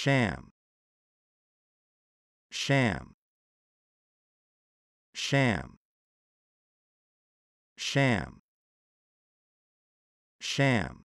sham sham sham sham sham